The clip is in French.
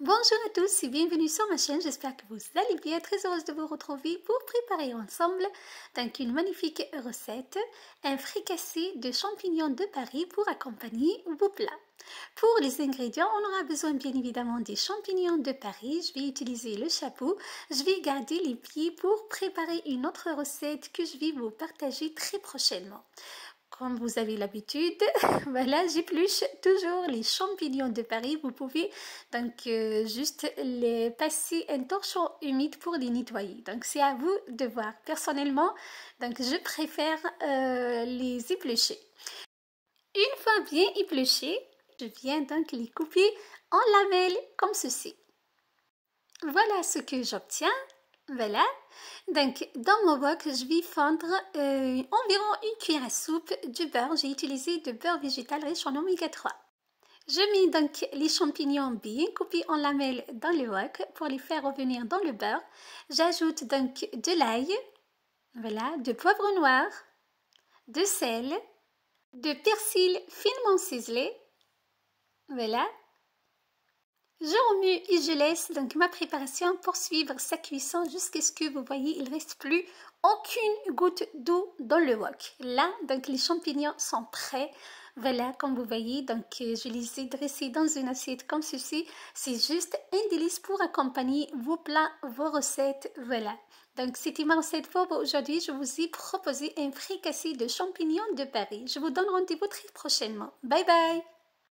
Bonjour à tous et bienvenue sur ma chaîne, j'espère que vous allez bien, très heureuse de vous retrouver pour préparer ensemble une magnifique recette, un fricassé de champignons de Paris pour accompagner vos plats. Pour les ingrédients, on aura besoin bien évidemment des champignons de Paris. Je vais utiliser le chapeau. Je vais garder les pieds pour préparer une autre recette que je vais vous partager très prochainement. Comme vous avez l'habitude, voilà, j'épluche toujours les champignons de Paris. Vous pouvez donc euh, juste les passer un torchon humide pour les nettoyer. Donc c'est à vous de voir. Personnellement, donc je préfère euh, les éplucher. Une fois bien épluché je viens donc les couper en lamelles comme ceci. Voilà ce que j'obtiens voilà, donc dans mon wok, je vais fondre euh, environ une cuillère à soupe du beurre. J'ai utilisé du beurre végétal riche en oméga 3. Je mets donc les champignons bien coupés en lamelles dans le wok pour les faire revenir dans le beurre. J'ajoute donc de l'ail, voilà, de poivre noir, de sel, de persil finement ciselé, voilà, je remue et je laisse donc ma préparation poursuivre sa cuisson jusqu'à ce que vous voyez il reste plus aucune goutte d'eau dans le wok. Là donc les champignons sont prêts. Voilà comme vous voyez donc euh, je les ai dressés dans une assiette comme ceci. C'est juste un délice pour accompagner vos plats, vos recettes. Voilà. Donc, c'était ma recette pour aujourd'hui. Je vous ai proposé un fricassé de champignons de Paris. Je vous donne rendez-vous très prochainement. Bye bye